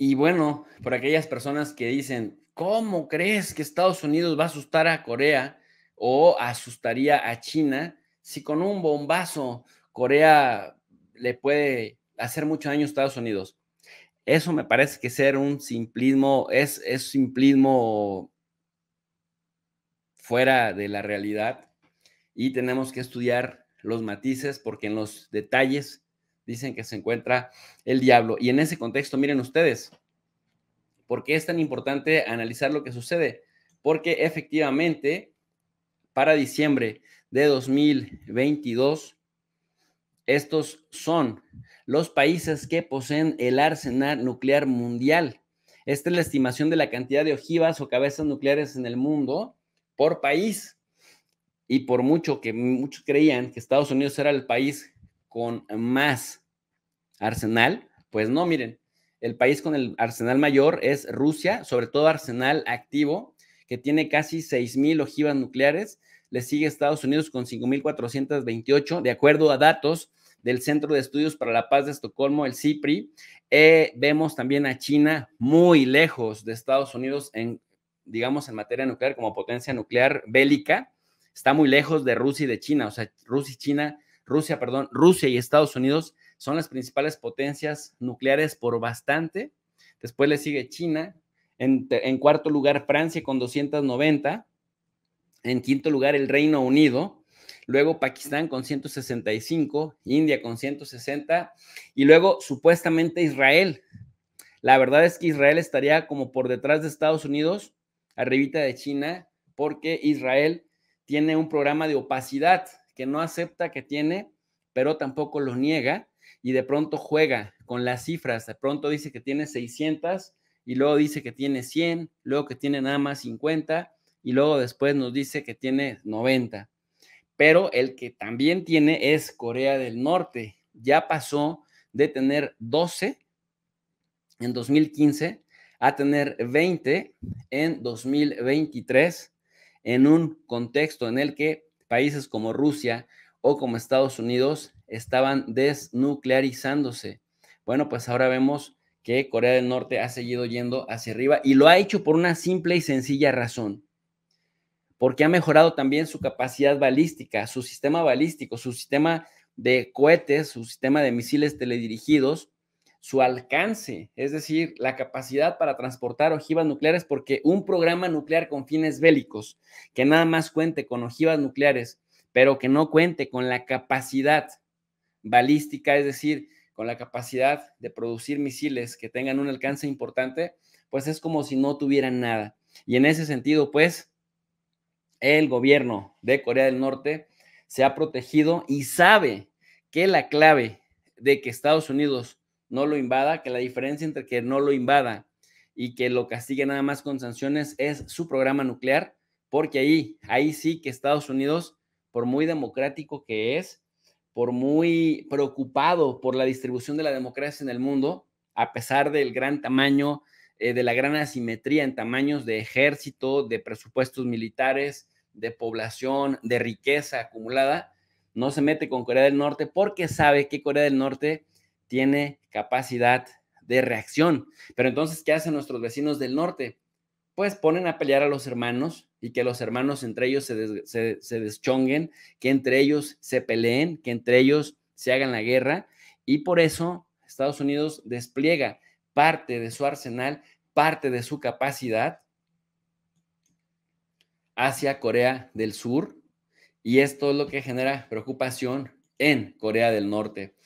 Y bueno, por aquellas personas que dicen, ¿cómo crees que Estados Unidos va a asustar a Corea o asustaría a China si con un bombazo Corea le puede hacer mucho daño a Estados Unidos? Eso me parece que ser un simplismo, es, es simplismo fuera de la realidad y tenemos que estudiar los matices porque en los detalles dicen que se encuentra el diablo. Y en ese contexto, miren ustedes, ¿por qué es tan importante analizar lo que sucede? Porque efectivamente, para diciembre de 2022, estos son los países que poseen el arsenal nuclear mundial. Esta es la estimación de la cantidad de ojivas o cabezas nucleares en el mundo por país. Y por mucho que muchos creían que Estados Unidos era el país con más Arsenal, pues no, miren, el país con el arsenal mayor es Rusia, sobre todo arsenal activo, que tiene casi 6.000 ojivas nucleares. Le sigue Estados Unidos con 5.428, de acuerdo a datos del Centro de Estudios para la Paz de Estocolmo, el CIPRI. Eh, vemos también a China muy lejos de Estados Unidos en, digamos, en materia nuclear, como potencia nuclear bélica. Está muy lejos de Rusia y de China, o sea, Rusia y China, Rusia, perdón, Rusia y Estados Unidos son las principales potencias nucleares por bastante. Después le sigue China. En, cuarto lugar, Francia con 290. En quinto lugar, el Reino Unido. Luego Pakistán con 165, India con 160 y luego supuestamente Israel. La verdad es que Israel estaría como por detrás de Estados Unidos, arribita de China, porque Israel tiene un programa de opacidad que no acepta que tiene, pero tampoco lo niega y de pronto juega con las cifras, de pronto dice que tiene 600 y luego dice que tiene 100, luego que tiene nada más 50 y luego después nos dice que tiene 90. Pero el que también tiene es Corea del Norte. Ya pasó de tener 12 en 2015 a tener 20 en 2023 en un contexto en el que países como Rusia o como Estados Unidos estaban desnuclearizándose. Bueno, pues ahora vemos que Corea del Norte ha seguido yendo hacia arriba y lo ha hecho por una simple y sencilla razón, porque ha mejorado también su capacidad balística, su sistema balístico, su sistema de cohetes, su sistema de misiles teledirigidos, su alcance, es decir, la capacidad para transportar ojivas nucleares, porque un programa nuclear con fines bélicos que nada más cuente con ojivas nucleares, pero que no cuente con la capacidad balística, es decir, con la capacidad de producir misiles que tengan un alcance importante, pues es como si no tuvieran nada. Y en ese sentido, pues, el gobierno de Corea del Norte se ha protegido y sabe que la clave de que Estados Unidos no lo invada, que la diferencia entre que no lo invada y que lo castigue nada más con sanciones es su programa nuclear, porque ahí, ahí sí que Estados Unidos, por muy democrático que es, por muy preocupado por la distribución de la democracia en el mundo, a pesar del gran tamaño, eh, de la gran asimetría en tamaños de ejército, de presupuestos militares, de población, de riqueza acumulada, no se mete con Corea del Norte porque sabe que Corea del Norte tiene capacidad de reacción. Pero entonces, ¿qué hacen nuestros vecinos del norte? pues ponen a pelear a los hermanos y que los hermanos entre ellos se, se deschonguen, que entre ellos se peleen, que entre ellos se hagan la guerra. Y por eso Estados Unidos despliega parte de su arsenal, parte de su capacidad hacia Corea del Sur. Y esto es lo que genera preocupación en Corea del Norte.